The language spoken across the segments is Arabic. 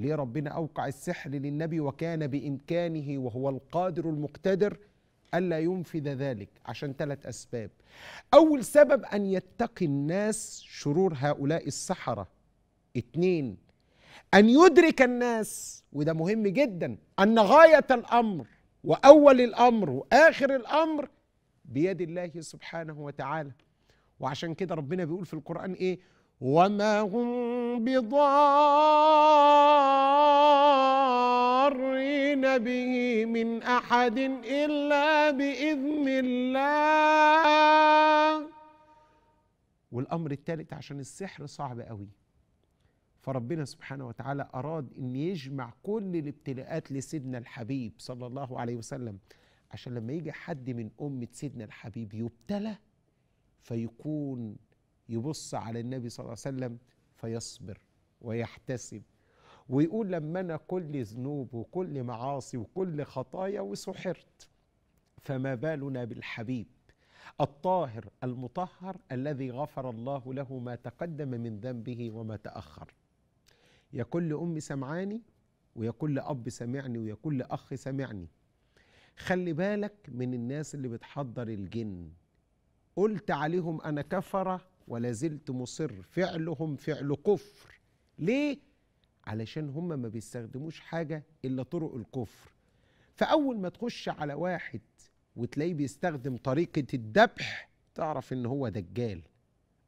ليه ربنا أوقع السحر للنبي وكان بإمكانه وهو القادر المقتدر ألا ينفذ ذلك عشان ثلاث أسباب أول سبب أن يتقي الناس شرور هؤلاء السحرة اتنين أن يدرك الناس وده مهم جدا أن غاية الأمر وأول الأمر وآخر الأمر بيد الله سبحانه وتعالى وعشان كده ربنا بيقول في القرآن إيه وما هم بضارين به من أحد إلا بإذن الله والأمر الثالث عشان السحر صعب قوي فربنا سبحانه وتعالى أراد أن يجمع كل الابتلاءات لسيدنا الحبيب صلى الله عليه وسلم عشان لما يجي حد من أمة سيدنا الحبيب يبتلى فيكون يبص على النبي صلى الله عليه وسلم فيصبر ويحتسب ويقول لما أنا كل ذنوب وكل معاصي وكل خطايا وسحرت فما بالنا بالحبيب الطاهر المطهر الذي غفر الله له ما تقدم من ذنبه وما تأخر يا كل أم سمعاني ويا كل أب سمعني ويا كل أخ سمعني خلي بالك من الناس اللي بتحضر الجن قلت عليهم أنا كفرة ولا زلت مصر فعلهم فعل كفر ليه علشان هم ما بيستخدموش حاجه الا طرق الكفر فاول ما تخش على واحد وتلاقيه بيستخدم طريقه الدبح تعرف ان هو دجال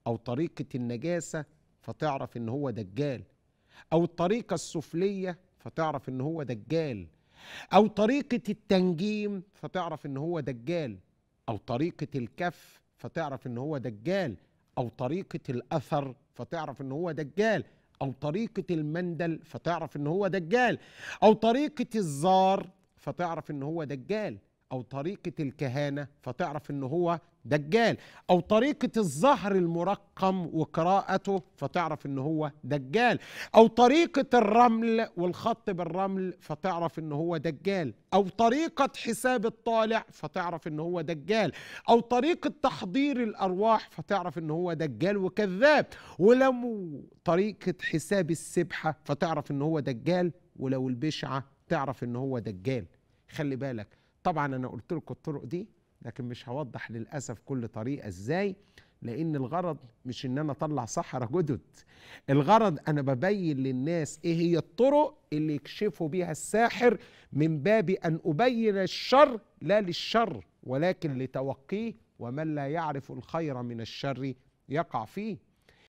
او طريقه النجاسه فتعرف ان هو دجال او الطريقه السفليه فتعرف ان هو دجال او طريقه التنجيم فتعرف ان هو دجال او طريقه الكف فتعرف ان هو دجال او طريقه الاثر فتعرف ان هو دجال او طريقه المندل فتعرف ان هو دجال او طريقه الزار فتعرف ان هو دجال او طريقه الكهانه فتعرف ان هو دجال او طريقه الزهر المرقم وقراءته فتعرف ان هو دجال او طريقه الرمل والخط بالرمل فتعرف ان هو دجال او طريقه حساب الطالع فتعرف ان هو دجال او طريقه تحضير الارواح فتعرف ان هو دجال وكذاب ولو طريقه حساب السبحه فتعرف ان هو دجال ولو البشعه تعرف ان هو دجال خلي بالك طبعا انا قلت لكم الطرق دي لكن مش هوضح للاسف كل طريقه ازاي لان الغرض مش ان انا اطلع صحراء جدد الغرض انا ببين للناس ايه هي الطرق اللي يكشفوا بيها الساحر من باب ان ابين الشر لا للشر ولكن لتوقيه ومن لا يعرف الخير من الشر يقع فيه